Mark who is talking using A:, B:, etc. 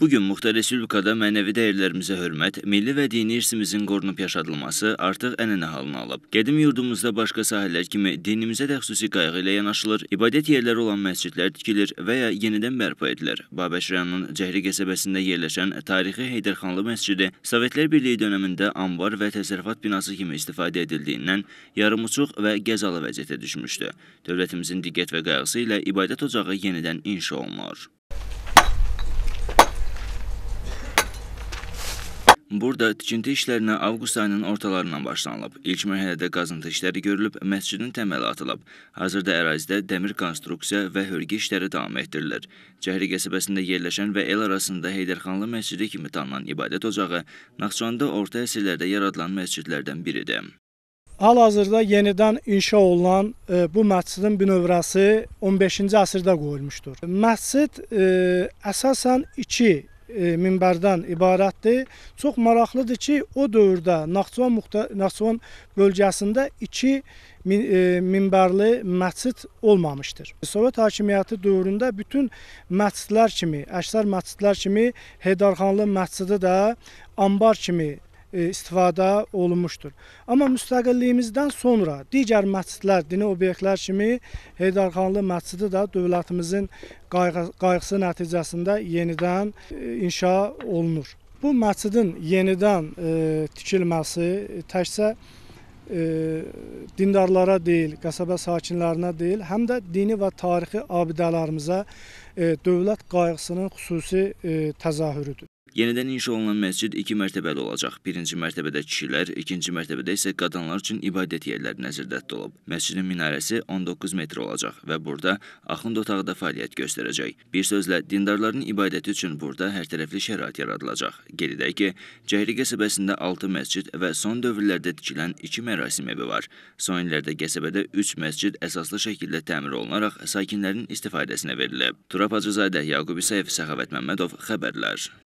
A: Bu gün Muxtar Respublikada mənəvi dəyərlərimizə hörmət, milli və dini irsimizin qorunub yaşadılması artıq ənənə halını alıb. Qədim yurdumuzda başqa sahələr kimi dinimizə də xüsusi qayğı ilə yanaşılır, ibadət yerləri olan məscidlər tikilir və ya yenidən bərpa edilir. Babək rayonunun Cəhri qəsəbəsində yerləşən tarixi Heydərxanlı məscidi Sovetlər Birliyi dövründə anbar və təsərrüfat binası kimi istifadə edildiyindən yarımuçuq və qəzalı vəziyyətə düşmüşdü. Dövlətimizin diqqət və qayğısı ilə ibadət ocağı yenidən inşa olunur. Burada tikinti işlərinə avqust ayının ortalarından başlanılıb. İlk mərhələdə qazıntı işləri görülüb, məscidin təməli atılıb. Hazırda ərazidə dəmir konstruksiya və hörgü işləri davam etdirilir. Cəhri qəsəbəsində yerləşən və el arasında Heydərxanlı məscidi kimi tanınan ibadət ocağı Naxçıvanda orta əsrlərdə yaradılan məscidlərdən biridir.
B: Hal-hazırda yenidən inşa olunan e, bu məscidin bünövrəsi 15-ci əsrdə qoyulmuşdur. Məscid e, əsasən 2 e, minbərdən ibarətdir. Çox maraqlıdır ki, o dövrdə Naxçıvan Naxçıvan bölgəsində 2 min, e, minbərli məscid olmamışdır. Sovet hakimiyyəti dövründə bütün məscidlər kimi, əksər məscidlər kimi Heydərxanlı məscidi də anbar kimi E, istifadə olunmuşdur. Amma müstəqilliyimizdən sonra digər məscidlər, dini obyektlər kimi Heydərxanlı məscidi də dövlətimizin qayğısı nəticəsində yenidən e, inşa olunur. Bu məscidin yenidən e, tikilməsi təkcə dindarlara deyil, qəsəbə sakinlərinə deyil, həm də dini və tarixi abidələrimizə dövlət qayğısının xüsusi təzahürüdür.
A: Yenidən inşa olunan məscid iki mərtəbəli olacaq. Birinci mərtəbədə kişilər, ikinci mərtəbədə isə qadınlar üçün ibadət yerləri nəzərdə tutulub. Məscidin minarəsi 19 metr olacaq və burada axund otağı da fəaliyyət göstərəcək. Bir sözlə, dindarların ibadəti üçün burada hərtərəfli şərait yaradılacaq. Qeyd edək ki, Cəhri qəsəbəsində 6 məscid və son dövrlərdə tikilən 2 mərasim evi var. Son illərdə qəsəbədə 3 məscid əsaslı şəkildə təmir olunaraq sakinlərin istifadəsinə verilib. Turab Hacızadə, Yaqub İsayev, Səxavət Məmmədov, Xəbərlər.